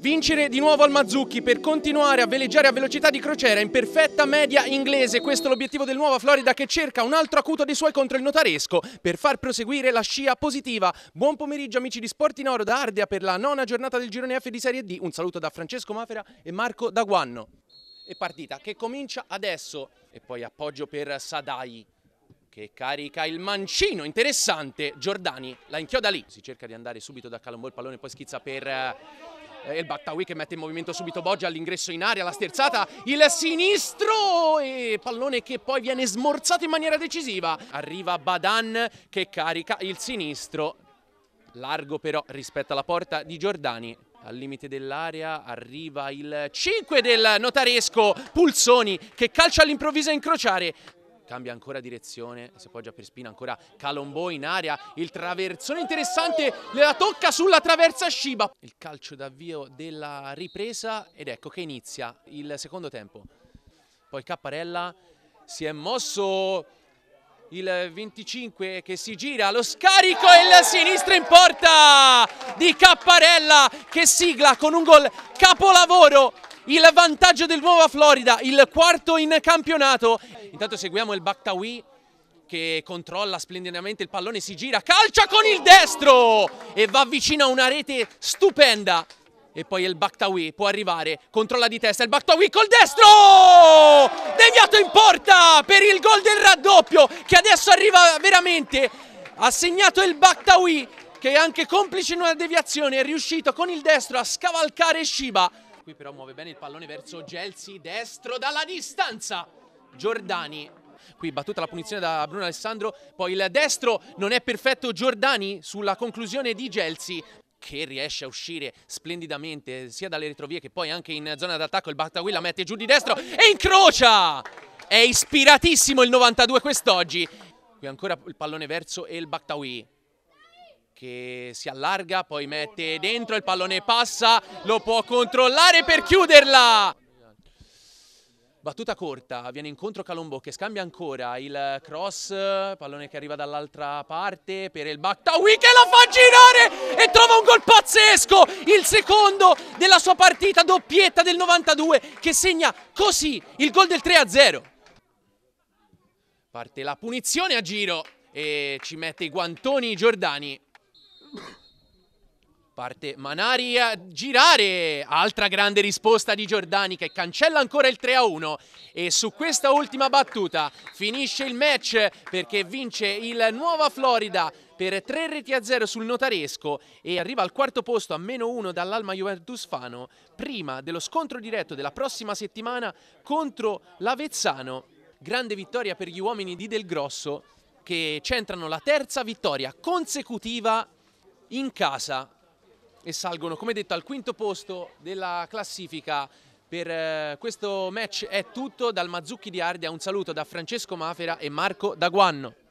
Vincere di nuovo al Mazzucchi per continuare a veleggiare a velocità di crociera in perfetta media inglese. Questo è l'obiettivo del Nuova Florida che cerca un altro acuto dei suoi contro il notaresco per far proseguire la scia positiva. Buon pomeriggio amici di Sport da Ardea per la nona giornata del girone F di Serie D. Un saluto da Francesco Mafera e Marco Daguanno. E partita che comincia adesso e poi appoggio per Sadai che carica il mancino, interessante, Giordani la inchioda lì, si cerca di andare subito da Calombo, il pallone poi schizza per eh, eh, il Battawi che mette in movimento subito Boggia all'ingresso in aria, la sterzata, il sinistro e pallone che poi viene smorzato in maniera decisiva. Arriva Badan che carica il sinistro, largo però rispetto alla porta di Giordani. Al limite dell'area arriva il 5 del notaresco Pulsoni che calcia all'improvviso a incrociare cambia ancora direzione, si appoggia per spina, ancora Calombo in aria, il traversone interessante, la tocca sulla traversa Shiba. Il calcio d'avvio della ripresa ed ecco che inizia il secondo tempo. Poi Capparella si è mosso il 25 che si gira, lo scarico e la sinistra in porta di Capparella che sigla con un gol capolavoro il vantaggio del nuovo Florida, il quarto in campionato. Intanto seguiamo il Baktawi che controlla splendidamente il pallone, si gira, calcia con il destro e va vicino a una rete stupenda. E poi il Baktawi può arrivare, controlla di testa, il Baktawi col destro! Deviato in porta per il gol del raddoppio che adesso arriva veramente. Ha segnato il Baktawi che anche complice in una deviazione è riuscito con il destro a scavalcare Shiba qui però muove bene il pallone verso Gelsi, destro dalla distanza. Giordani. Qui battuta la punizione da Bruno Alessandro, poi il destro non è perfetto Giordani sulla conclusione di Gelsi che riesce a uscire splendidamente sia dalle retrovie che poi anche in zona d'attacco il Battaguilla mette giù di destro e incrocia! È ispiratissimo il 92 quest'oggi. Qui ancora il pallone verso il Baktawi che si allarga, poi mette dentro, il pallone passa, lo può controllare per chiuderla! Battuta corta, viene incontro Calombo che scambia ancora il cross, pallone che arriva dall'altra parte per il Baktawi che la fa girare e trova un gol pazzesco, il secondo della sua partita, doppietta del 92 che segna così il gol del 3-0. Parte la punizione a giro e ci mette i guantoni Giordani. Parte Manari a girare, altra grande risposta di Giordani che cancella ancora il 3 a 1 e su questa ultima battuta finisce il match perché vince il Nuova Florida per 3 reti a 0 sul notaresco e arriva al quarto posto a meno 1 dall'Alma Juventus Fano prima dello scontro diretto della prossima settimana contro l'Avezzano. Grande vittoria per gli uomini di Del Grosso che centrano la terza vittoria consecutiva in casa e salgono, come detto, al quinto posto della classifica. Per eh, questo match è tutto dal Mazzucchi di Ardia Un saluto da Francesco Mafera e Marco Daguanno.